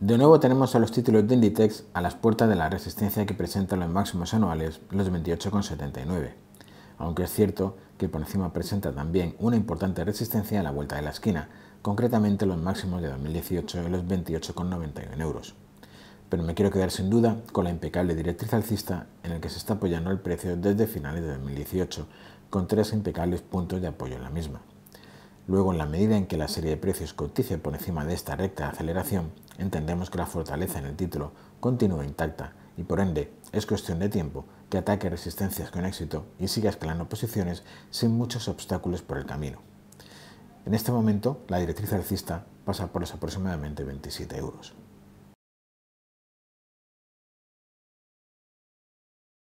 De nuevo tenemos a los títulos de Inditex a las puertas de la resistencia que presentan los máximos anuales, los 28,79, aunque es cierto que por encima presenta también una importante resistencia a la vuelta de la esquina, concretamente los máximos de 2018 en los 28,91 euros. Pero me quiero quedar sin duda con la impecable directriz alcista en el que se está apoyando el precio desde finales de 2018, con tres impecables puntos de apoyo en la misma. Luego, en la medida en que la serie de precios cotice por encima de esta recta de aceleración, entendemos que la fortaleza en el título continúa intacta y por ende es cuestión de tiempo que ataque resistencias con éxito y siga escalando posiciones sin muchos obstáculos por el camino. En este momento, la directriz alcista pasa por los aproximadamente 27 euros.